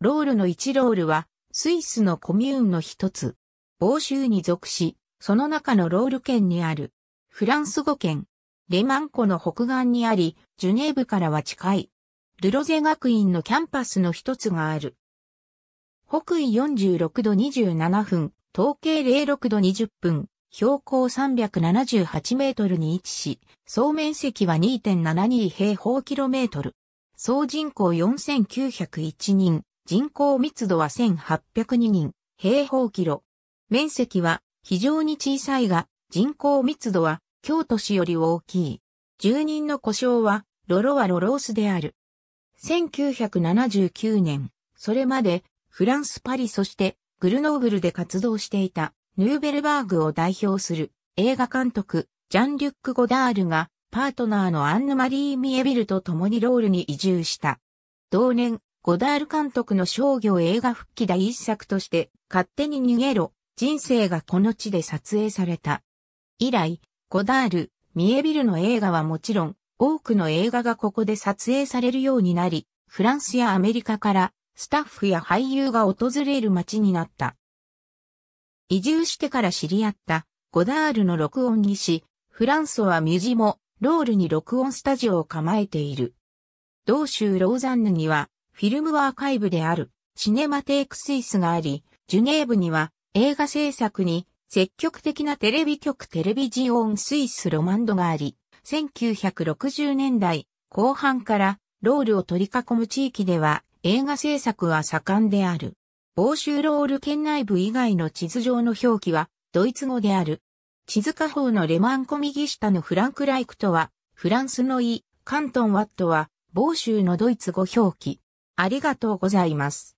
ロールの1ロールは、スイスのコミューンの一つ。欧州に属し、その中のロール県にある。フランス語県。レマン湖の北岸にあり、ジュネーブからは近い。ルロゼ学院のキャンパスの一つがある。北緯46度27分、統計06度20分、標高378メートルに位置し、総面積は2.72平方キロメートル。総人口4901人、人口密度は1802人、平方キロ。面積は非常に小さいが、人口密度は京都市より大きい。住人の故障は、ロロはロロースである。1979年、それまで、フランス・パリそして、グルノーブルで活動していた、ヌーベルバーグを代表する、映画監督、ジャン・リュック・ゴダールが、パートナーのアンヌ・マリー・ミエビルと共にロールに移住した。同年、ゴダール監督の商業映画復帰第一作として、勝手に逃げろ、人生がこの地で撮影された。以来、ゴダール、ミエビルの映画はもちろん、多くの映画がここで撮影されるようになり、フランスやアメリカからスタッフや俳優が訪れる街になった。移住してから知り合ったゴダールの録音技師、フランソはミュジもロールに録音スタジオを構えている。同州ローザンヌにはフィルムアーカイブであるシネマテイクスイスがあり、ジュネーブには映画制作に積極的なテレビ局テレビジオンスイスロマンドがあり、1960年代後半からロールを取り囲む地域では映画制作は盛んである。欧州ロール県内部以外の地図上の表記はドイツ語である。地図下方のレマンコ右下のフランクライクとは、フランスのイ、カントンワットは、某州のドイツ語表記。ありがとうございます。